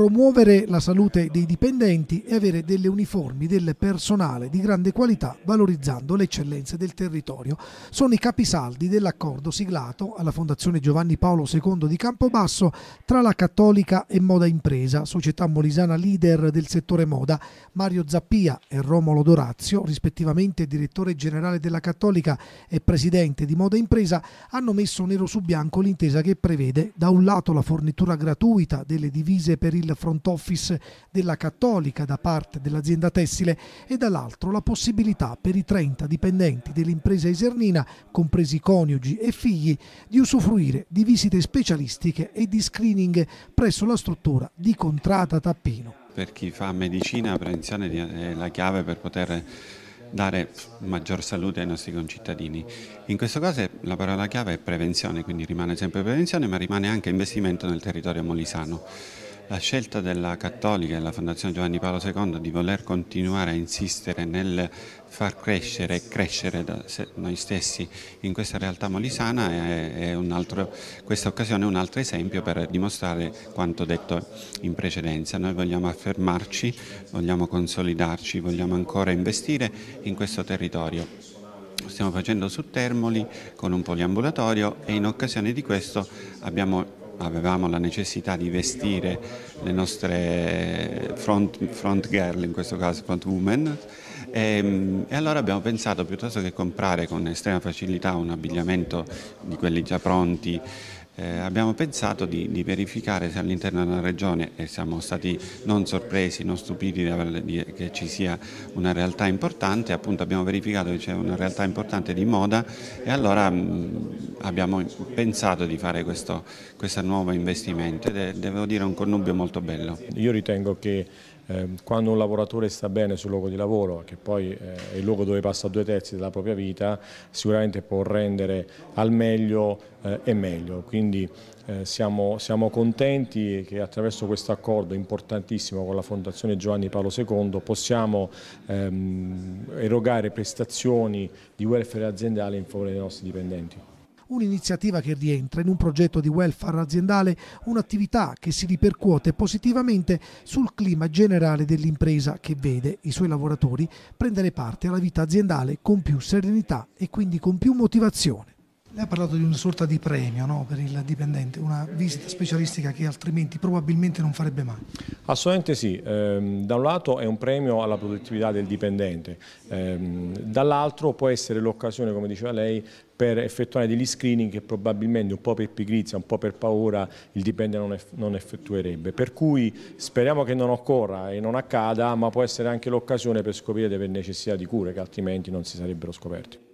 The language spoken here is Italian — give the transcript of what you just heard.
promuovere la salute dei dipendenti e avere delle uniformi del personale di grande qualità valorizzando le eccellenze del territorio. Sono i capisaldi dell'accordo siglato alla Fondazione Giovanni Paolo II di Campobasso tra la Cattolica e Moda Impresa, società molisana leader del settore moda, Mario Zappia e Romolo Dorazio, rispettivamente direttore generale della Cattolica e presidente di Moda Impresa, hanno messo nero su bianco l'intesa che prevede da un lato la fornitura gratuita delle divise per il front office della Cattolica da parte dell'azienda tessile e dall'altro la possibilità per i 30 dipendenti dell'impresa esernina, compresi coniugi e figli, di usufruire di visite specialistiche e di screening presso la struttura di Contrata Tappino. Per chi fa medicina, prevenzione è la chiave per poter dare maggior salute ai nostri concittadini. In questo caso la parola chiave è prevenzione, quindi rimane sempre prevenzione, ma rimane anche investimento nel territorio molisano. La scelta della Cattolica e della Fondazione Giovanni Paolo II di voler continuare a insistere nel far crescere e crescere noi stessi in questa realtà molisana è, è altro, questa occasione è un altro esempio per dimostrare quanto detto in precedenza. Noi vogliamo affermarci, vogliamo consolidarci, vogliamo ancora investire in questo territorio stiamo facendo su Termoli con un poliambulatorio e in occasione di questo abbiamo avevamo la necessità di vestire le nostre front, front girl, in questo caso front woman, e, ehm, e, allora abbiamo pensato piuttosto che comprare con estrema facilità un abbigliamento di quelli già pronti eh, abbiamo pensato di, di verificare se all'interno della regione, e siamo stati non sorpresi, non stupiti di, di, che ci sia una realtà importante, appunto abbiamo verificato che c'è una realtà importante di moda e allora mh, mm, abbiamo pensato di fare questo, questo nuovo investimento ed devo dire un connubio molto bello. Io ritengo che Ehm, quando un lavoratore sta bene sul luogo di lavoro, che poi eh, è il luogo dove passa due terzi della propria vita, sicuramente può rendere al meglio eh, e meglio. Quindi eh, siamo, siamo contenti che attraverso questo accordo importantissimo con la Fondazione Giovanni Paolo II possiamo ehm, erogare prestazioni di welfare aziendale in favore dei nostri dipendenti un'iniziativa che rientra in un progetto di welfare aziendale, un'attività che si ripercuote positivamente sul clima generale dell'impresa che vede i suoi lavoratori prendere parte alla vita aziendale con più serenità e quindi con più motivazione. Lei ha parlato di una sorta di premio no, per il dipendente, una visita specialistica che altrimenti probabilmente non farebbe mai. Assolutamente sì, ehm, da un lato è un premio alla produttività del dipendente, ehm, dall'altro può essere l'occasione, come diceva lei, per effettuare degli screening che probabilmente un po' per pigrizia, un po' per paura il dipendente non, effettuerebbe. Per cui speriamo che non occorra e non accada, ma può essere anche l'occasione per scoprire delle necessità di cure che altrimenti non si sarebbero scoperti.